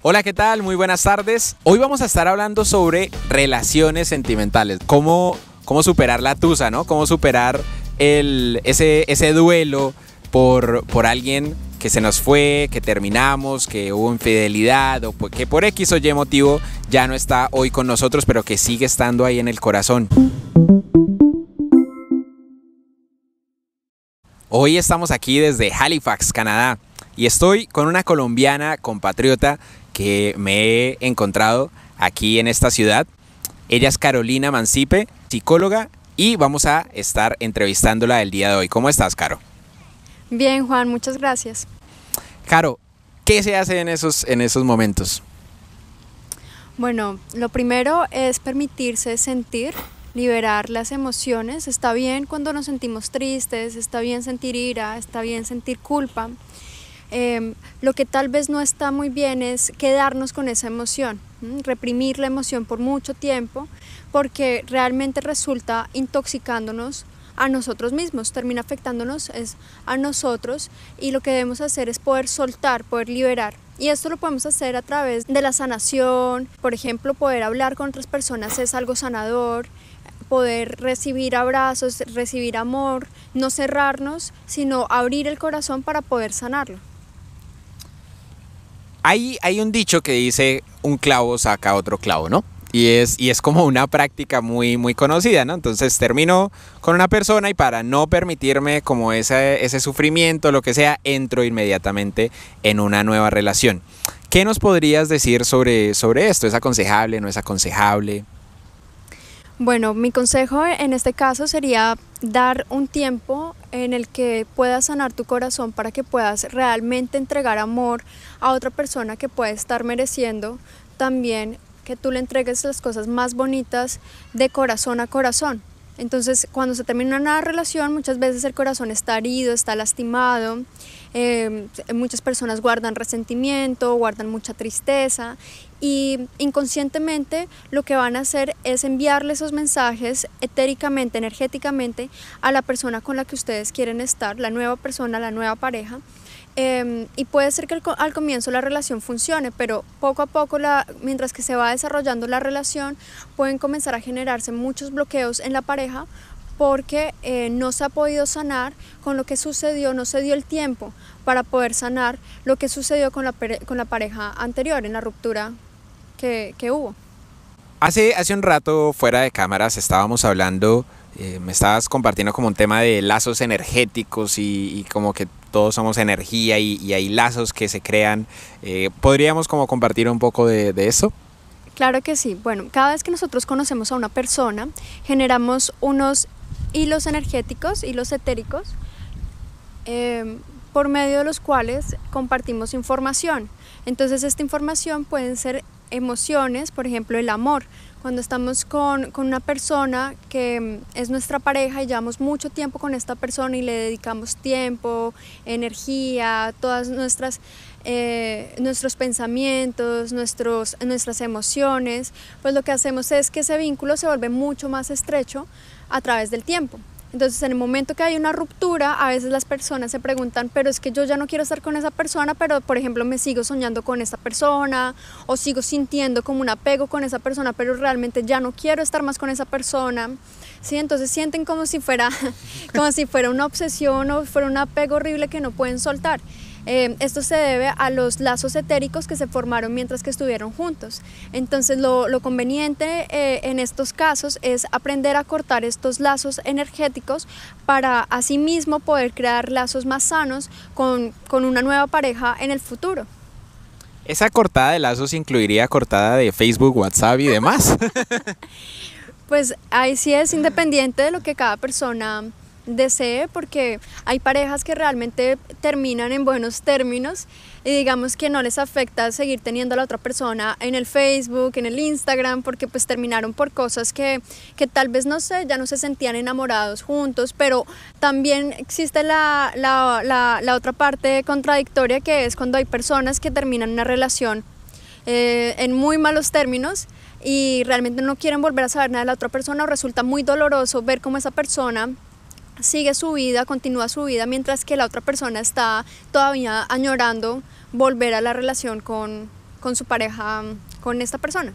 Hola, ¿qué tal? Muy buenas tardes. Hoy vamos a estar hablando sobre relaciones sentimentales. Cómo, cómo superar la tusa, ¿no? Cómo superar el, ese, ese duelo por, por alguien que se nos fue, que terminamos, que hubo infidelidad o pues, que por X o Y motivo ya no está hoy con nosotros, pero que sigue estando ahí en el corazón. Hoy estamos aquí desde Halifax, Canadá y estoy con una colombiana compatriota que me he encontrado aquí en esta ciudad. Ella es Carolina Mancipe, psicóloga, y vamos a estar entrevistándola el día de hoy. ¿Cómo estás, Caro? Bien, Juan, muchas gracias. Caro, ¿qué se hace en esos, en esos momentos? Bueno, lo primero es permitirse sentir, liberar las emociones. Está bien cuando nos sentimos tristes, está bien sentir ira, está bien sentir culpa, Em, lo que tal vez no está muy bien es quedarnos con esa emoción, reprimir la emoción por mucho tiempo, porque realmente resulta intoxicándonos a nosotros mismos, termina afectándonos es a nosotros y lo que debemos hacer es poder soltar, poder liberar. Y esto lo podemos hacer a través de la sanación, por ejemplo, poder hablar con otras personas es algo sanador, poder recibir abrazos, recibir amor, no cerrarnos, sino abrir el corazón para poder sanarlo. Hay, un dicho que dice un clavo saca otro clavo, ¿no? Y es, y es como una práctica muy, muy conocida, ¿no? Entonces termino con una persona y para no permitirme como ese, ese sufrimiento, lo que sea, entro inmediatamente en una nueva relación. ¿Qué nos podrías decir sobre, sobre esto? ¿Es aconsejable? ¿No es aconsejable? Bueno, mi consejo en este caso sería dar un tiempo en el que puedas sanar tu corazón para que puedas realmente entregar amor a otra persona que puede estar mereciendo también que tú le entregues las cosas más bonitas de corazón a corazón. Entonces, cuando se termina una relación, muchas veces el corazón está herido, está lastimado, eh, muchas personas guardan resentimiento, guardan mucha tristeza y inconscientemente lo que van a hacer es enviarle esos mensajes etéricamente, energéticamente a la persona con la que ustedes quieren estar, la nueva persona, la nueva pareja. Em, y puede ser que al comienzo la relación funcione, pero poco a poco, mientras que se va desarrollando la relación, pueden comenzar a generarse muchos bloqueos en la pareja porque eh, no se ha podido sanar con lo que sucedió, no se dio el tiempo para poder sanar lo que sucedió con la, con la pareja anterior en la ruptura que, hubo. Hace, hace un rato, fuera de cámaras, estábamos hablando, eh, me estabas compartiendo como un tema de lazos energéticos y, como que todos somos energía y, hay lazos que se crean. Eh, ¿Podríamos como compartir un poco de, eso? Claro que sí. Bueno, cada vez que nosotros conocemos a una persona, generamos unos hilos energéticos, hilos etéricos, eh, por medio de los cuales compartimos información. Entonces esta información pueden ser emociones, por ejemplo el amor. Cuando estamos con, una persona que mm, es nuestra pareja y llevamos mucho tiempo con esta persona y le dedicamos tiempo, energía, todas nuestras eh, nuestros pensamientos, nuestras emociones, pues lo que hacemos es que ese vínculo se vuelve mucho más estrecho a través del tiempo. Entonces, en el momento que hay una ruptura, a veces las personas se preguntan, pero es que yo ya no quiero estar con esa persona, pero por ejemplo me sigo soñando con esta persona o sigo sintiendo como un apego con esa persona, pero realmente ya no quiero estar más con esa persona. Sí, entonces sienten como si fuera como si fuera una obsesión o fuera un apego horrible que no pueden soltar. Em, esto se debe a los lazos etéricos que se formaron mientras que estuvieron juntos. Entonces lo, conveniente eh, en estos casos es aprender a cortar estos lazos energéticos para asimismo poder crear lazos más sanos con, con una nueva pareja en el futuro. Esa cortada de lazos incluiría cortada de Facebook, WhatsApp y demás. pues ahí sí es independiente de lo que cada persona desee porque hay parejas que realmente terminan en buenos términos y digamos que no les afecta seguir teniendo a la otra persona en el Facebook, en el Instagram, porque pues terminaron por cosas que, que tal vez no sé, ya no se sentían enamorados juntos, pero también existe la, la, la, otra parte contradictoria que es cuando hay personas que terminan una relación eh, en muy malos términos y realmente no quieren volver a saber nada de la otra persona o resulta muy doloroso ver cómo esa persona sigue su vida, continúa su vida, mientras que la otra persona está todavía añorando volver a la relación con, su pareja, con esta persona.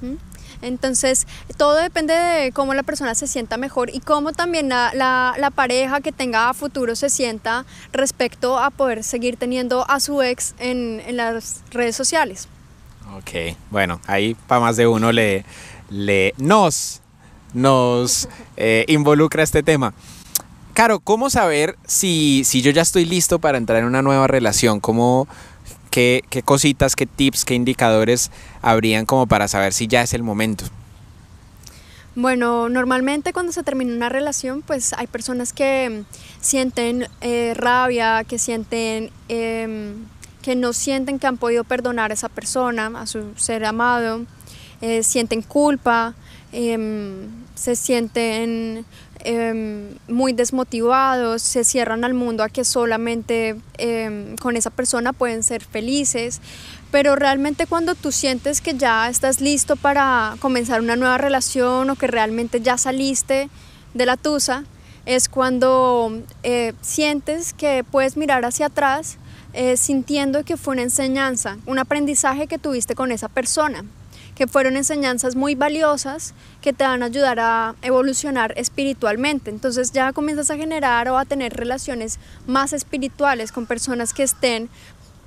¿Mm? Entonces, todo depende de cómo la persona se sienta mejor y cómo también la, pareja que tenga futuro se sienta respecto a poder seguir teniendo a su ex en, las redes sociales. Ok, bueno, ahí para más de uno le, le nos, nos eh, involucra este tema. Caro, ¿cómo saber si, si yo ya estoy listo para entrar en una nueva relación? ¿Cómo, qué, cositas, qué tips, qué indicadores habrían como para saber si ya es el momento? Bueno, normalmente cuando se termina una relación, pues hay personas que sienten eh, rabia, que sienten em, que no sienten que han podido perdonar a esa persona, a su ser amado, eh, sienten culpa, em, se sienten Em, muy desmotivados, se cierran al mundo a que solamente em, con esa persona pueden ser felices, pero realmente cuando tú sientes que ya estás listo para comenzar una nueva relación o que realmente ya saliste de la tusa, es cuando eh, sientes que puedes mirar hacia atrás eh, sintiendo que fue una enseñanza, un aprendizaje que tuviste con esa persona que fueron enseñanzas muy valiosas que te van a ayudar a evolucionar espiritualmente. Entonces ya comienzas a generar o a tener relaciones más espirituales con personas que estén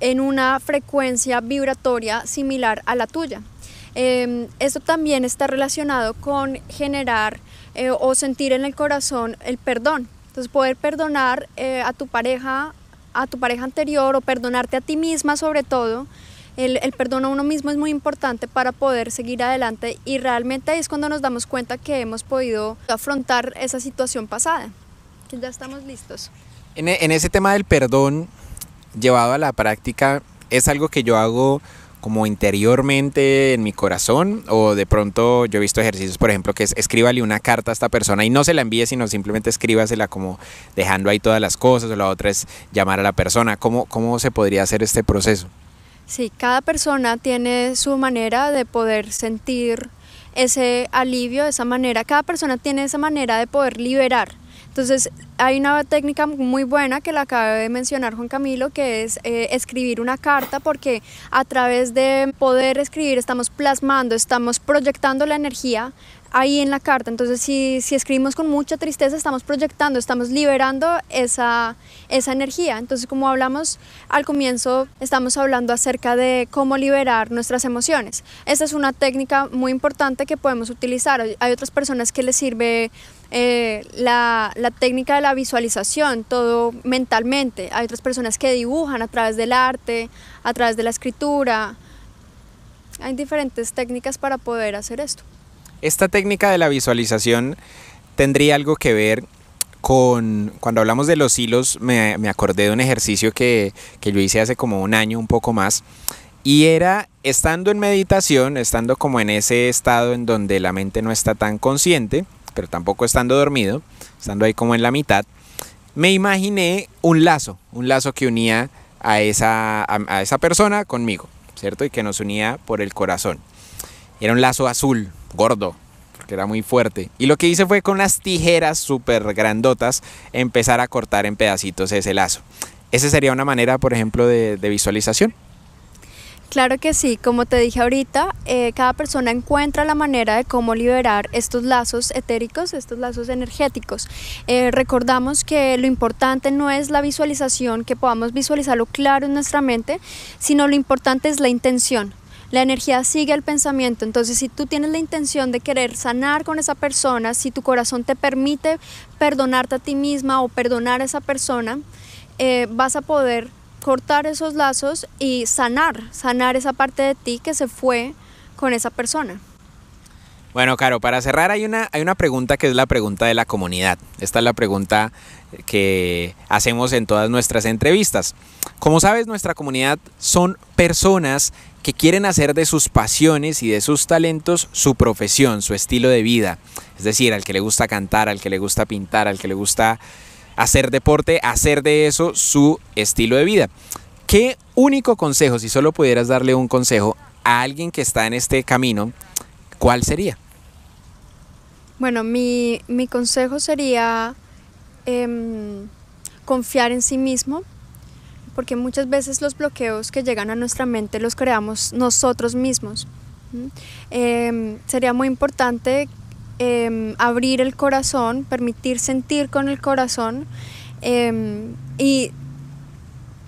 en una frecuencia vibratoria similar a la tuya. Em, esto también está relacionado con generar eh, o sentir en el corazón el perdón. Entonces poder perdonar eh, a tu pareja, a tu pareja anterior o perdonarte a ti misma sobre todo el, el, perdón a uno mismo es muy importante para poder seguir adelante y realmente ahí es cuando nos damos cuenta que hemos podido afrontar esa situación pasada, que ya estamos listos. En, e, en ese tema del perdón llevado a la práctica, es algo que yo hago como interiormente en mi corazón o de pronto yo he visto ejercicios, por ejemplo, que es escríbale una carta a esta persona y no se la envíe, sino simplemente escríbasela como dejando ahí todas las cosas o la otra es llamar a la persona. ¿Cómo, cómo se podría hacer este proceso? Sí, cada persona tiene su manera de poder sentir ese alivio, esa manera, cada persona tiene esa manera de poder liberar entonces, hay una técnica muy buena que la acaba de mencionar Juan Camilo, que es eh, escribir una carta, porque a través de poder escribir estamos plasmando, estamos proyectando la energía ahí en la carta. Entonces, si, si escribimos con mucha tristeza, estamos proyectando, estamos liberando esa, esa energía. Entonces, como hablamos al comienzo, estamos hablando acerca de cómo liberar nuestras emociones. Esta es una técnica muy importante que podemos utilizar. Hay otras personas que les sirve eh, la, técnica de la visualización, todo mentalmente. Hay otras personas que dibujan a través del arte, a través de la escritura. Hay diferentes técnicas para poder hacer esto. Esta técnica de la visualización tendría algo que ver con, cuando hablamos de los hilos, me, acordé de un ejercicio que yo hice hace como un año, un poco más, y era estando en meditación, estando como en ese estado en donde la mente no está tan consciente, pero tampoco estando dormido, estando ahí como en la mitad, me imaginé un lazo, un lazo que unía a esa, a, esa persona conmigo, ¿cierto? Y que nos unía por el corazón. Era un lazo azul, gordo, porque era muy fuerte. Y lo que hice fue con las tijeras súper grandotas empezar a cortar en pedacitos ese lazo. Esa sería una manera, por ejemplo, de visualización. Claro que sí, como te dije ahorita, eh, cada persona encuentra la manera de cómo liberar estos lazos etéricos, estos lazos energéticos. Eh, recordamos que lo importante no es la visualización, que podamos visualizarlo claro en nuestra mente, sino lo importante es la intención, la energía sigue el pensamiento, entonces si tú tienes la intención de querer sanar con esa persona, si tu corazón te permite perdonarte a ti misma o perdonar a esa persona, eh, vas a poder cortar esos lazos y sanar, sanar esa parte de ti que se fue con esa persona. Bueno, Caro, para cerrar hay una, hay una pregunta que es la pregunta de la comunidad. Esta es la pregunta que hacemos en todas nuestras entrevistas. Como sabes, nuestra comunidad son personas que quieren hacer de sus pasiones y de sus talentos su profesión, su estilo de vida. Es decir, al que le gusta cantar, al que le gusta pintar, al que le gusta hacer deporte, hacer de eso su estilo de vida. ¿Qué único consejo, si solo pudieras darle un consejo a alguien que está en este camino, cuál sería? Bueno, mi, mi consejo sería em, confiar en sí mismo, porque muchas veces los bloqueos que llegan a nuestra mente los creamos nosotros mismos. Em, sería muy importante Em, abrir el corazón, permitir sentir con el corazón em, y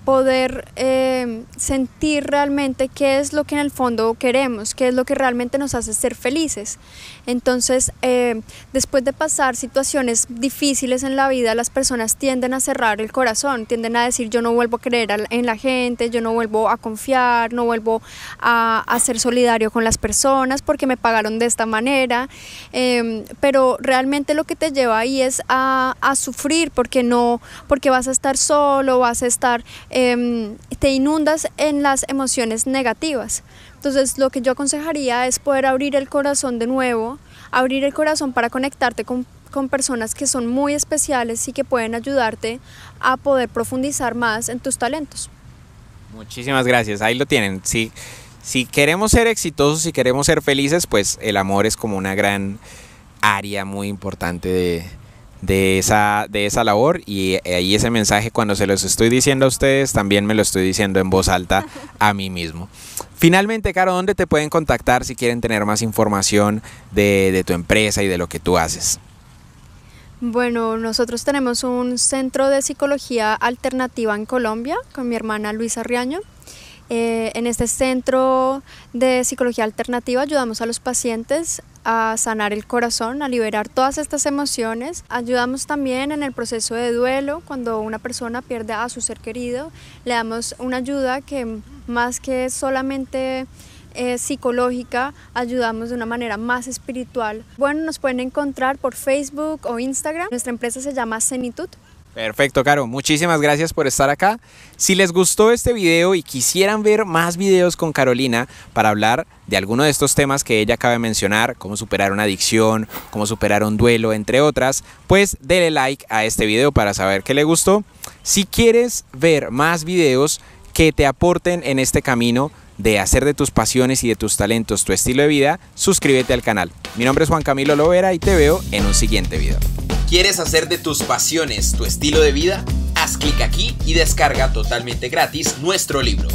poder eh, sentir realmente qué es lo que en el fondo queremos, qué es lo que realmente nos hace ser felices. Entonces, eh, después de pasar situaciones difíciles en la vida, las personas tienden a cerrar el corazón, tienden a decir yo no vuelvo a creer en la gente, yo no vuelvo a confiar, no vuelvo a, ser solidario con las personas porque me pagaron de esta manera. Em, pero realmente lo que te lleva ahí es a, sufrir porque no, porque vas a estar solo, vas a estar... Em, te inundas en las emociones negativas. Entonces lo que yo aconsejaría es poder abrir el corazón de nuevo, abrir el corazón para conectarte con, personas que son muy especiales y que pueden ayudarte a poder profundizar más en tus talentos. Muchísimas gracias, ahí lo tienen. Si, si queremos ser exitosos, si queremos ser felices, pues el amor es como una gran área muy importante de, de esa, de esa labor y eh, ahí ese mensaje cuando se los estoy diciendo a ustedes también me lo estoy diciendo en voz alta a mí mismo. Finalmente, Caro, ¿dónde te pueden contactar si quieren tener más información de, de tu empresa y de lo que tú haces? Bueno, nosotros tenemos un centro de psicología alternativa en Colombia con mi hermana Luisa Riaño. Eh, en este centro de psicología alternativa ayudamos a los pacientes a sanar el corazón, a liberar todas estas emociones. Ayudamos también en el proceso de duelo, cuando una persona pierde a su ser querido, le damos una ayuda que más que solamente eh, psicológica, ayudamos de una manera más espiritual. Bueno, nos pueden encontrar por Facebook o Instagram. Nuestra empresa se llama Cenitud, Perfecto, Caro. Muchísimas gracias por estar acá. Si les gustó este video y quisieran ver más videos con Carolina para hablar de alguno de estos temas que ella acaba de mencionar, como superar una adicción, como superar un duelo, entre otras, pues dele like a este video para saber que le gustó. Si quieres ver más videos que te aporten en este camino de hacer de tus pasiones y de tus talentos tu estilo de vida, suscríbete al canal. Mi nombre es Juan Camilo Lovera y te veo en un siguiente video. ¿Quieres hacer de tus pasiones tu estilo de vida? Haz clic aquí y descarga totalmente gratis nuestro libro.